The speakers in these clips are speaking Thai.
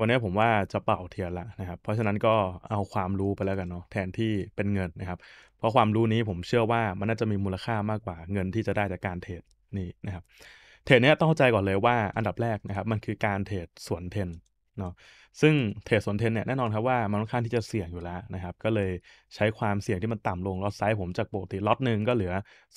วันนี้ผมว่าจะเป่าเทียนละนะครับ เพราะฉะนั้นก็เอาความรู้ไปแล้วกันเนาะแทนที่เป็นเงินนะครับ เพราะความรู้นี้ผมเชื่อว่ามันน่าจะมีมูลค่ามากกว่าเงินที่จะได้จากการเทรดนี่นะครับ เทรดเนี้ยต้องเข้าใจก่อนเลยว่าอันดับแรกนะครับมันคือการเทรดสวนเทนเนาะซึ่งเทรดสนเทนเนี่ยแน่นอนครับว่ามันค่อนข้างที่จะเสี่ยงอยู่แล้วนะครับ ก็เลยใช้ความเสี่ยงที่มันต่ำลงล็อตไซส์ผมจากปกติล็อตหนึ่งก็เหลือ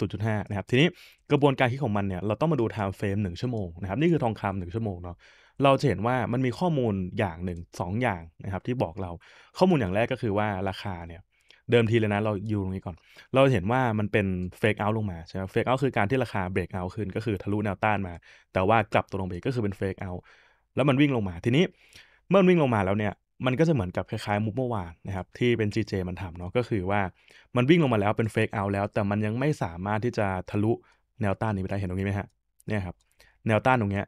0.5นะครับทีนี้กระบวนการคิดของมันเนี่ยเราต้องมาดูไทม์เฟรมหนึ่งชั่วโมงนะครับนี่คือทองคำหนึ่งชั่วโมงเนาะเราจะเห็นว่ามันมีข้อมูลอย่างหนึ่งสองอย่างนะครับที่บอกเราข้อมูลอย่างแรกก็คือว่าราคาเนี่ยเดิมทีเลยนะเราอยู่ตรงนี้ก่อน เราเห็นว่ามันเป็นเฟกเอาลงมาใช่ไหมเฟกเอาคือการที่ราคาเบรกเอาขึ้นก็คือทะลุแนวต้านมา แต่ว่ากลับตัวลงไปก็คือเป็นเฟกเอาแล้วมันวิ่งลงมา ทีนี้เมื่อวิ่งลงมาแล้วเนี่ย มันก็จะเหมือนกับคล้ายๆมุกเมื่อวานนะครับที่เป็น GJ มันทำเนาะก็คือว่ามันวิ่งลงมาแล้วเป็นเฟกเอาแล้ว แต่มันยังไม่สามารถที่จะทะลุแนวต้านนี้ไปได้เห็นตรงนี้ไหมฮะเนี่ยครับแนวต้านตรงเนี้ย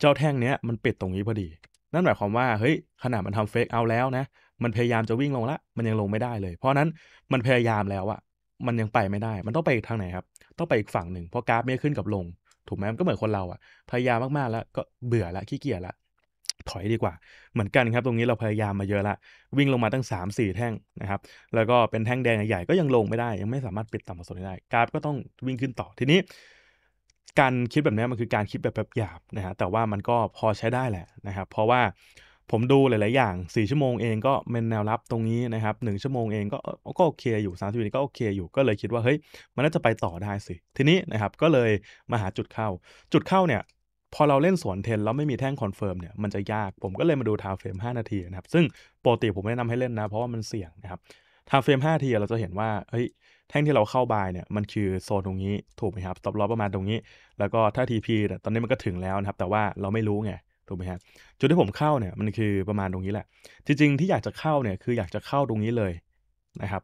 เจ้าแท่งเนี้ยมันปิดตรงนี้พอดี นั่นหมายความว่าเฮ้ยขนาดมันทำเฟกเอาแล้วนะมันพยายามจะวิ่งลงละมันยังลงไม่ได้เลย เพราะนั้นมันพยายามแล้วอะมันยังไปไม่ได้ มันต้องไปอีกทางไหนครับต้องไปอีกฝั่งหนึ่งเพราะกราฟไม่ขึ้นกับลง ถูกไหมมันก็เหมือนคนเราอะพยายามมากๆแล้วก็เบื่อละขี้เกียจละถอยดีกว่าเหมือนกันครับ ตรงนี้เราพยายามมาเยอะละ วิ่งลงมาตั้ง 3 4 แท่งนะครับ แล้วก็เป็นแท่งแดงใหญ่ก็ยังลงไม่ได้ ยังไม่สามารถปิดต่ำสุดได้กราฟก็ต้องวิ่งขึ้นต่อทีนี้ การคิดแบบนี้มันคือการคิดแบบแบบหยาบนะฮะแต่ว่ามันก็พอใช้ได้แหละนะครับ เพราะว่าผมดูหลายๆอย่าง 4 ชั่วโมงเองก็เป็นแนวรับตรงนี้นะครับ1ชั่วโมงเองก็ก็โอเคอยู่3บวินาทีก็โอเคอยู่ก็เลยคิดว่าเฮ้ยมันน่าจะไปต่อได้สิทีนี้นะครับ ก็เลยมาหาจุดเข้า จุดเข้าเนี่ยพอเราเล่นสวนเทน แล้วไม่มีแท่งคอนเฟิร์มเนี่ยมันจะยากผมก็เลยมาดูทาเฟรม5นาทีนะครับซึ่งปกติผมแนะนำให้เล่นนะ เพราะว่ามันเสี่ยงนะครับทาเฟรม5นาที เราจะเห็นว่าเฮ้ยแท่งที่เราเข้าบายเนี่ยมันคือโซนตรงนี้ถูกไหมครับสต็อปล็อประมาณตรงนี้ แล้วก็ถ้า TP ตอนนี้มันก็ถึงแล้วนะครับแต่ว่าเราไม่รู้ไง ถูกไหมฮะจุดที่ผมเข้าเนี่ยมันคือประมาณตรงนี้แหละ จริงๆที่อยากจะเข้าเนี่ยคืออยากจะเข้าตรงนี้เลยนะครับ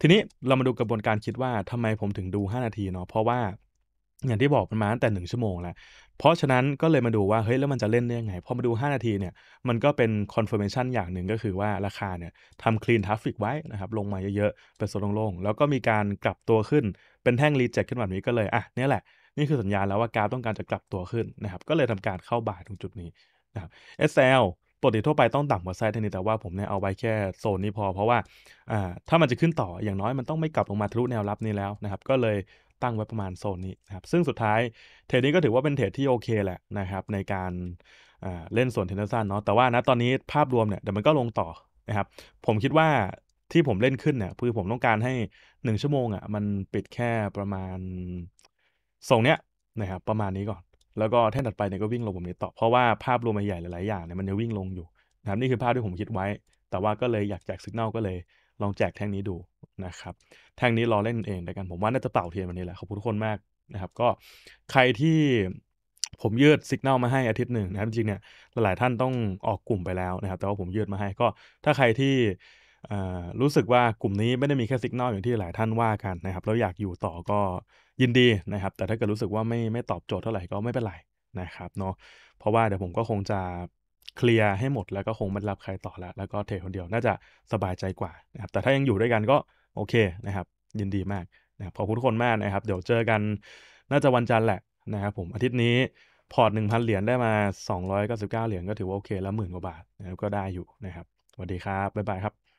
ทีนี้เรามาดูกระบวนการคิดว่าทำไมผมถึงดู 5 นาทีเนาะเพราะว่าอย่างที่บอกมันมาตั้งแต่หนึ่งชั่วโมงแล้ว เพราะฉะนั้นก็เลยมาดูว่า เฮ้ย แล้วมันจะเล่นได้ยังไงพอมาดู 5 นาทีเนี่ย มันก็เป็นคอนเฟิร์มชันอย่างหนึ่งก็คือว่าราคาเนี่ยทำคลีนทราฟิกไว้นะครับ ลงมาเยอะๆ เป็นโซนโล่งๆ แล้วก็มีการกลับตัวขึ้นเป็นแท่งรีเจ็คขึ้นแบบนี้ก็เลยอ่ะนี่แหละนี่คือสัญญาณแล้วว่ากราฟต้องการจะกลับตัวขึ้นนะครับก็เลยทำการเข้าบ่ายตรงจุดนี้นะครับ SL ปกติทั่วไปต้องต่ำกว่าไซส์เทนี้แต่ว่าผมเนี่ยเอาไว้แค่โซนนี้พอเพราะว่าถ้ามันจะขึ้นต่ออย่างน้อยมันต้องไม่กลับลงมาทะลุแนวรับนี้แล้วนะครับก็เลยตั้งไว้ประมาณโซนนี้นะครับ ซึ่งสุดท้ายเทรดนี้ก็ถือว่าเป็นเทรดที่โอเคแหละนะครับ ในการเล่นส่วนเทนเนอร์สันเนาะ แต่ว่านะตอนนี้ภาพรวมเนี่ยเดี๋ยวมันก็ลงต่อนะครับ ผมคิดว่าที่ผมเล่นขึ้นเนี่ยคือผมต้องการให้ 1 ชั่วโมงอะ่ะมันปิดแค่ประมาณส่งเนี้ยนะครับประมาณนี้ก่อน แล้วก็แท่นถัดไปเนี่ยก็วิ่งลงผมนี้ต่อ เพราะว่าภาพรวมใหญ่หลาย ๆ อย่างเนี่ยมันจะวิ่งลงอยู่นะครับนี่คือภาพที่ผมคิดไว้ แต่ว่าก็เลยอยากแจกสัญญาณก็เลย ลองแจกแท่งนี้ดูนะครับแท่งนี้รอเล่นเองแต่กันผมว่าน่าจะเป่าเทียนวันนี้แหละขอบคุณทุกคนมากนะครับก็ใครที่ผมยืดสัญญาณมาให้อาทิตย์หนึ่งนะครับจริงเนี่ยหลายท่านต้องออกกลุ่มไปแล้วนะครับแต่ว่าผมยืดมาให้ก็ ถ้าใครที่รู้สึกว่ากลุ่มนี้ไม่ได้มีแค่สัญญาณอย่างที่หลายท่านว่ากันนะครับแล้วอยากอยู่ต่อก็ยินดีนะครับแต่ถ้าเกิดรู้สึกว่าไม่ไม่ตอบโจทย์เท่าไหร่ก็ไม่เป็นไรนะครับเนาะเพราะว่าเดี๋ยวผมก็คงจะเคลียร์ให้หมดแล้วก็คงไม่รับใครต่อแล้วแล้วก็เทคนเดียวน่าจะสบายใจกว่านะครับแต่ถ้ายังอยู่ด้วยกันก็โอเคนะครับ ยินดีมากนะครับขอบคุณทุกคนมากนะครับ เดี๋ยวเจอกันน่าจะวันจันทร์แหละนะครับผมอาทิตย์นี้พอร์ตหนึ่งพันเหรียญได้มาสองร้อยเก้าสิบเก้าเหรียญก็ถือว่าโอเค แล้วหมื่นกว่าบาทนะครับก็ได้อยู่นะครับสวัสดีครับ บ๊ายบายครับ